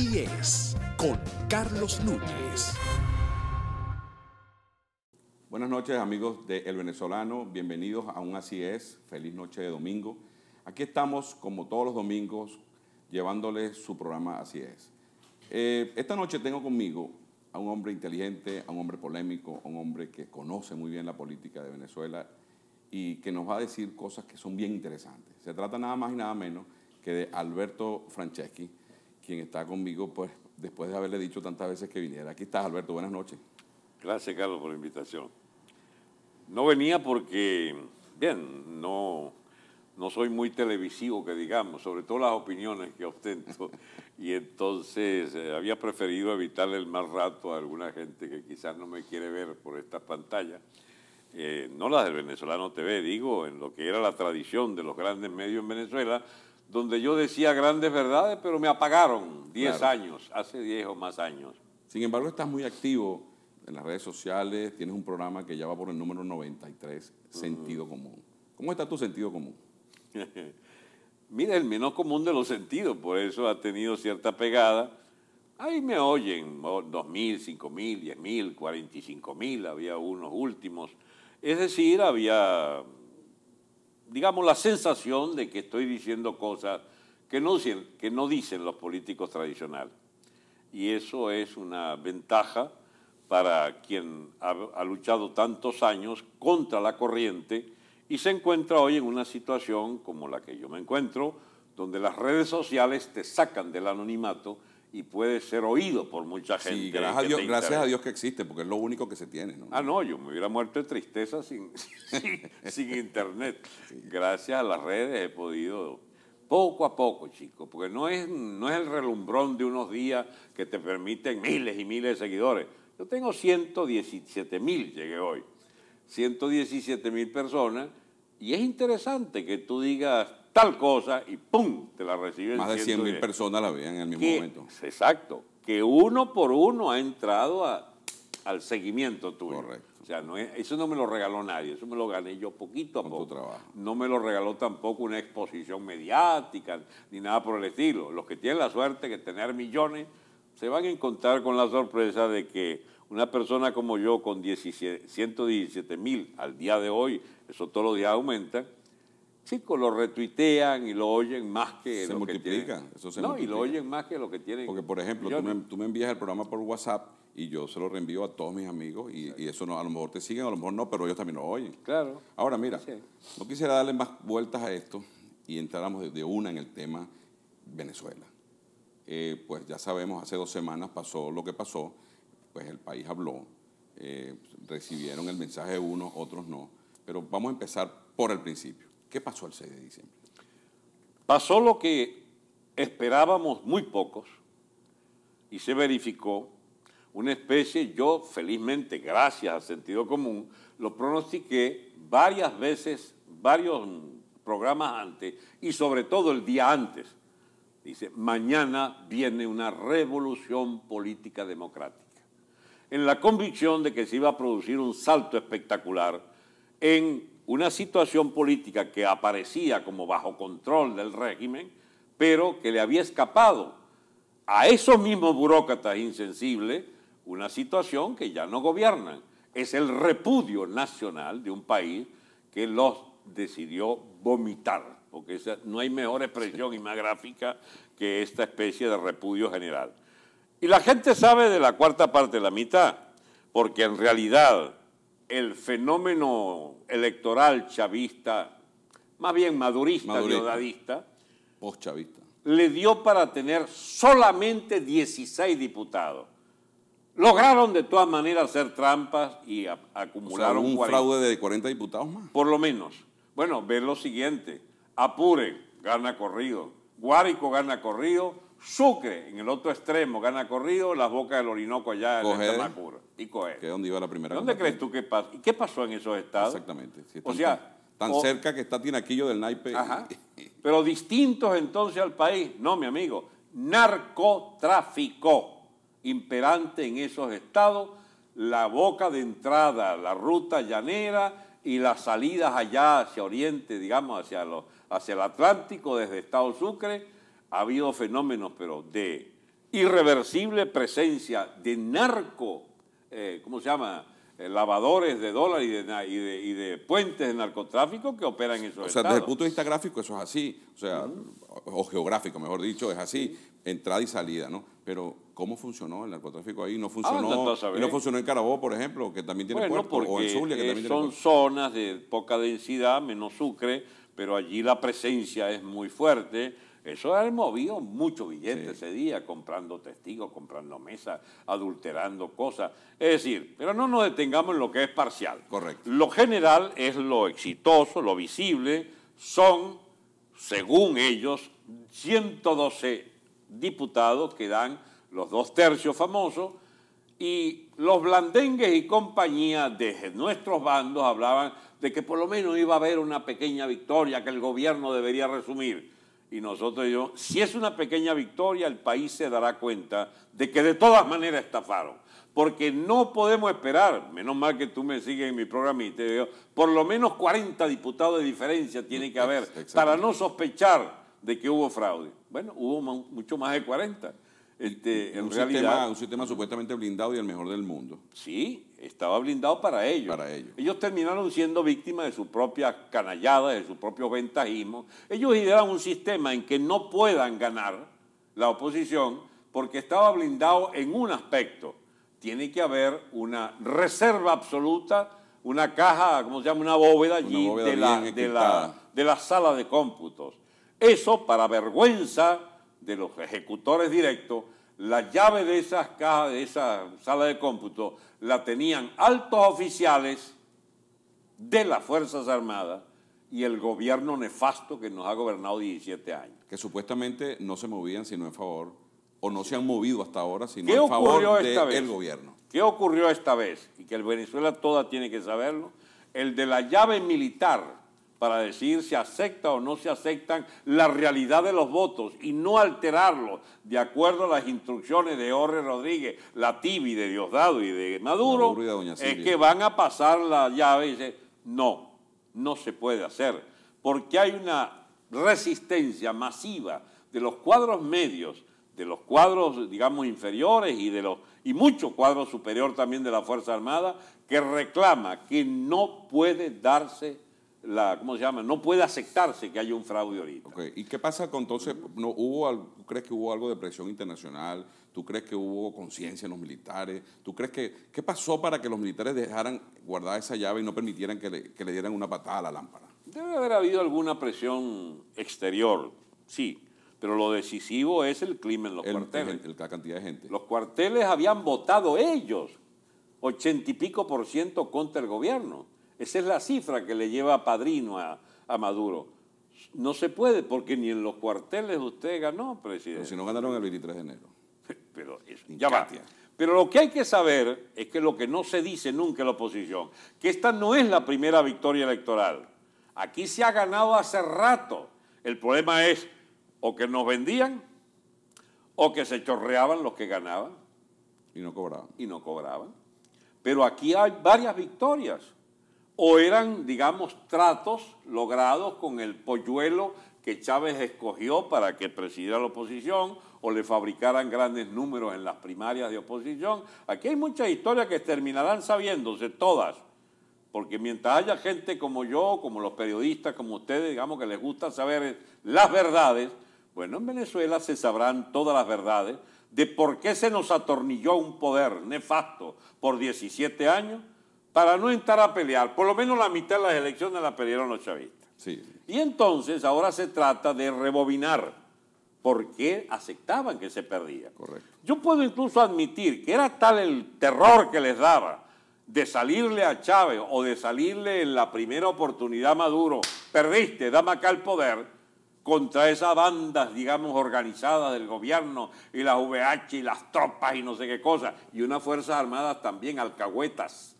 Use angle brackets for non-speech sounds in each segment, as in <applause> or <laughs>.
Así es, con Carlos Núñez. Buenas noches amigos de El Venezolano, bienvenidos a un Así es, feliz noche de domingo. Aquí estamos como todos los domingos llevándoles su programa Así es. Eh, esta noche tengo conmigo a un hombre inteligente, a un hombre polémico, a un hombre que conoce muy bien la política de Venezuela y que nos va a decir cosas que son bien interesantes. Se trata nada más y nada menos que de Alberto Franceschi, quien está conmigo, pues después de haberle dicho tantas veces que viniera. Aquí estás, Alberto, buenas noches. Gracias, Carlos, por la invitación. No venía porque, bien, no, no soy muy televisivo, que digamos, sobre todo las opiniones que ostento. <laughs> y entonces eh, había preferido evitarle el mal rato a alguna gente que quizás no me quiere ver por estas pantallas. Eh, no las del venezolano TV, digo, en lo que era la tradición de los grandes medios en Venezuela, donde yo decía grandes verdades, pero me apagaron 10 años, hace 10 o más años. Sin embargo, estás muy activo en las redes sociales, tienes un programa que ya va por el número 93, mm. Sentido Común. ¿Cómo está tu sentido común? <laughs> Mira, el menos común de los sentidos, por eso ha tenido cierta pegada. Ahí me oyen, 2.000, 5.000, 10.000, 45.000, había unos últimos. Es decir, había digamos, la sensación de que estoy diciendo cosas que no, que no dicen los políticos tradicionales. Y eso es una ventaja para quien ha, luchado tantos años contra la corriente y se encuentra hoy en una situación como la que yo me encuentro, donde las redes sociales te sacan del anonimato y puede ser oído por mucha gente. gracias, a Dios, que existe, porque es lo único que se tiene. ¿no? Ah, no, yo me hubiera muerto de tristeza sin, <laughs> sin, internet. Gracias a las redes he podido, poco a poco, chicos, porque no es, no es el relumbrón de unos días que te permiten miles y miles de seguidores. Yo tengo 117 mil, llegué hoy. 117 mil personas, y es interesante que tú digas, tal cosa y ¡pum! te la reciben. Más de 100 mil personas la veían en el mismo momento. Exacto, que uno por uno ha entrado al seguimiento tuyo. Correcto. O sea, no eso no me lo regaló nadie, eso me lo gané yo poquito a poco. trabajo. No me lo regaló tampoco una exposición mediática ni nada por el estilo. Los que tienen la suerte de tener millones se van a encontrar con la sorpresa de que una persona como yo con 17, 117 mil al día de hoy, eso todos los días aumenta, lo retuitean y lo oyen más que se multiplican, eso se no, y lo oyen más que lo que tienen. Porque, por ejemplo, tú me, envías el programa por WhatsApp y yo se lo reenvío a todos mis amigos y, eso no, a lo mejor te siguen, a lo mejor no, pero ellos también lo oyen. Claro. Ahora, mira, no quisiera darle más vueltas a esto y entráramos de, una en el tema Venezuela. Eh, pues ya sabemos, hace dos semanas pasó lo que pasó, pues el país habló, eh, recibieron el mensaje de unos, otros no, pero vamos a empezar por el principio. ¿Qué pasó el 6 de diciembre? Pasó lo que esperábamos muy pocos y se verificó una especie, yo felizmente, gracias al sentido común, lo pronostiqué varias veces, varios programas antes y sobre todo el día antes. Dice, mañana viene una revolución política democrática. En la convicción de que se iba a producir un salto espectacular en una situación política que aparecía como bajo control del régimen, pero que le había escapado a esos mismos burócratas insensibles una situación que ya no gobiernan. Es el repudio nacional de un país que los decidió vomitar, porque no hay mejor expresión y más gráfica que esta especie de repudio general. Y la gente sabe de la cuarta parte, de la mitad, porque en realidad el fenómeno electoral chavista, más bien madurista, ciudadista, le dio para tener solamente 16 diputados. Lograron de todas maneras hacer trampas y acumularon un fraude de 40 diputados más. Por lo menos. Bueno, ve lo siguiente. Apure gana corrido. Guárico gana corrido. Sucre, en el otro extremo, gana corrido, las bocas del Orinoco allá en Y Coger. iba la primera. ¿Dónde crees tú que pasó? ¿Y qué pasó en esos estados? Exactamente. o sea... Tan cerca que está Tinaquillo del naipe. <laughs> pero distintos entonces al país. No, mi amigo. Narcotráfico imperante en esos estados, la boca de entrada, la ruta llanera y las salidas allá hacia oriente, digamos, hacia, hacia el Atlántico desde Estado Sucre ha habido fenómenos, pero de irreversible presencia de narco, eh, ¿cómo se llama? Eh, lavadores de dólares y de, puentes de narcotráfico que operan en esos O sea, desde el punto de vista gráfico eso es así, o geográfico, mejor dicho, es así, entrada y salida, ¿no? Pero ¿cómo funcionó el narcotráfico ahí? No ah, funcionó, en Carabobo, por ejemplo, que también tiene puerto, o en Zulia, que también son tiene Son zonas de poca densidad, menos Sucre, pero allí la presencia es muy fuerte eso hemos movido mucho billete ese día, comprando testigos, comprando mesas, adulterando cosas. Es decir, pero no nos detengamos en lo que es parcial. Correcto. Lo general es lo exitoso, lo visible. Son, según ellos, 112 diputados que dan los dos tercios famosos y los blandengues y compañía de nuestros bandos hablaban de que por lo menos iba a haber una pequeña victoria que el gobierno debería resumir y nosotros yo, si es una pequeña victoria, el país se dará cuenta de que de todas maneras estafaron. Porque no podemos esperar, menos mal que tú me sigues en mi programa y te digo, por lo menos 40 diputados de diferencia tiene que haber para no sospechar de que hubo fraude. Bueno, hubo mucho más de 40. Este, un, sistema, supuestamente blindado y el mejor del mundo. Sí, estaba blindado para ellos. Para ellos. Ellos terminaron siendo víctimas de su propia canallada, de su propio ventajismo. Ellos idearon un sistema en que no puedan ganar la oposición porque estaba blindado en un aspecto. Tiene que haber una reserva absoluta, una caja, ¿cómo se llama? Una bóveda allí de, la, de, la, de la sala de cómputos. Eso, para vergüenza de los ejecutores directos, la llave de esas cajas, de esa sala de cómputo, la tenían altos oficiales de las Fuerzas Armadas y el gobierno nefasto que nos ha gobernado 17 años. Que supuestamente no se movían sino en favor, o no se han movido hasta ahora sino en favor del gobierno. ¿Qué ocurrió esta vez? Y que el Venezuela toda tiene que saberlo. El de la llave militar para decir si acepta o no se aceptan la realidad de los votos y no alterarlos de acuerdo a las instrucciones de Jorge Rodríguez, la Tibi de Diosdado y de Maduro, es que van a pasar la llave y dice, no, no se puede hacer, porque hay una resistencia masiva de los cuadros medios, de los cuadros, digamos, inferiores y de los y mucho superior también de la Fuerza Armada que reclama que no puede darse la, ¿cómo se llama? No puede aceptarse que haya un fraude ahorita. ¿Y qué pasa con entonces? No, hubo, crees que hubo algo de presión internacional? ¿Tú crees que hubo conciencia en los militares? ¿Tú crees que qué pasó para que los militares dejaran guardar esa llave y no permitieran que le, que le dieran una patada a la lámpara? Debe haber habido alguna presión exterior, sí, pero lo decisivo es el clima en los cuarteles. la cantidad de gente. Los cuarteles habían votado ellos, ochenta y pico por ciento contra el gobierno esa es la cifra que le lleva a Padrino a, Maduro. No se puede, porque ni en los cuarteles usted ganó, presidente. Pero si no ganaron el 23 de enero. <laughs> Pero ya va. Pero lo que hay que saber es que lo que no se dice nunca en la oposición, que esta no es la primera victoria electoral. Aquí se ha ganado hace rato. El problema es o que nos vendían o que se chorreaban los que ganaban. Y no cobraban. Y no cobraban. Pero aquí hay varias victorias o eran, digamos, tratos logrados con el polluelo que Chávez escogió para que presidiera la oposición o le fabricaran grandes números en las primarias de oposición. Aquí hay muchas historias que terminarán sabiéndose todas, porque mientras haya gente como yo, como los periodistas, como ustedes, digamos que les gusta saber las verdades, bueno, en Venezuela se sabrán todas las verdades de por qué se nos atornilló un poder nefasto por 17 años para no entrar a pelear. Por lo menos la mitad de las elecciones la perdieron los chavistas. Sí. Y entonces ahora se trata de rebobinar por qué aceptaban que se perdía. Correcto. Yo puedo incluso admitir que era tal el terror que les daba de salirle a Chávez o de salirle en la primera oportunidad a Maduro, perdiste, dame acá el poder, contra esas bandas, digamos, organizadas del gobierno y las VH y las tropas y no sé qué cosa, y unas Fuerzas Armadas también alcahuetas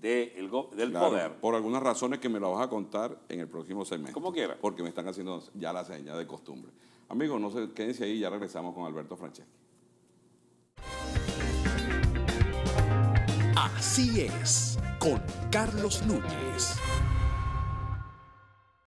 del poder. Por algunas razones que me las vas a contar en el próximo segmento. Como quiera. Porque me están haciendo ya la señal de costumbre. Amigos, no se quédense ahí, ya regresamos con Alberto Franceschi. Así es, con Carlos Núñez.